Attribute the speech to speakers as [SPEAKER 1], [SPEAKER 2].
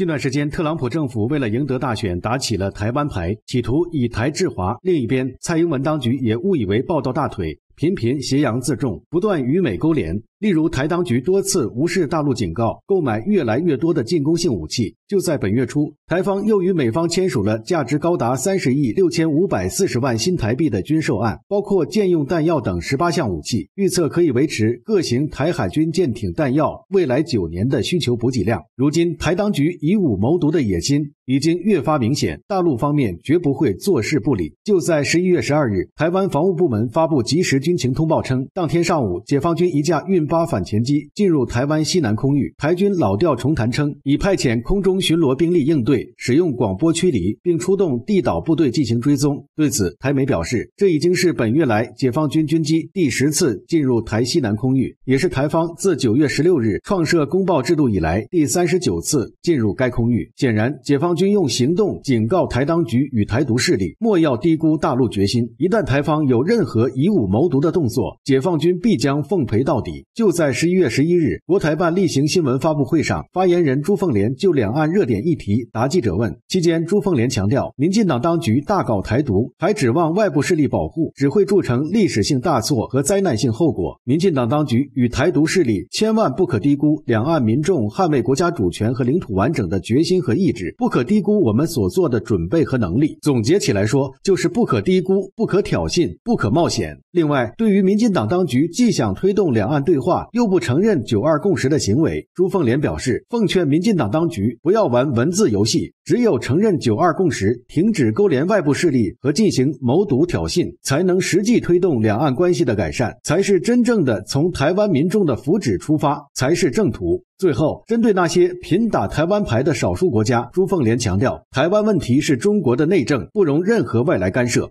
[SPEAKER 1] 近段时间，特朗普政府为了赢得大选，打起了台湾牌，企图以台制华。另一边，蔡英文当局也误以为抱到大腿。频频挟洋自重，不断与美勾连。例如，台当局多次无视大陆警告，购买越来越多的进攻性武器。就在本月初，台方又与美方签署了价值高达三十亿六千五百四十万新台币的军售案，包括舰用弹药等十八项武器，预测可以维持各型台海军舰艇弹药未来九年的需求补给量。如今，台当局以武谋独的野心。已经越发明显，大陆方面绝不会坐视不理。就在十一月十二日，台湾防务部门发布即时军情通报称，当天上午解放军一架运八反潜机进入台湾西南空域。台军老调重弹称，已派遣空中巡逻兵力应对，使用广播驱离，并出动地导部队进行追踪。对此，台媒表示，这已经是本月来解放军军机第十次进入台西南空域，也是台方自九月十六日创设公报制度以来第三十九次进入该空域。显然，解放军。军用行动警告台当局与台独势力，莫要低估大陆决心。一旦台方有任何以武谋独的动作，解放军必将奉陪到底。就在十一月十一日，国台办例行新闻发布会上，发言人朱凤莲就两岸热点议题答记者问。期间，朱凤莲强调，民进党当局大搞台独，还指望外部势力保护，只会铸成历史性大错和灾难性后果。民进党当局与台独势力千万不可低估两岸民众捍卫国家主权和领土完整的决心和意志，不可。低估我们所做的准备和能力，总结起来说，就是不可低估、不可挑衅、不可冒险。另外，对于民进党当局既想推动两岸对话，又不承认“九二共识”的行为，朱凤莲表示，奉劝民进党当局不要玩文字游戏。只有承认“九二共识”，停止勾连外部势力和进行谋独挑衅，才能实际推动两岸关系的改善，才是真正的从台湾民众的福祉出发，才是正途。最后，针对那些频打台湾牌的少数国家，朱凤莲强调，台湾问题是中国的内政，不容任何外来干涉。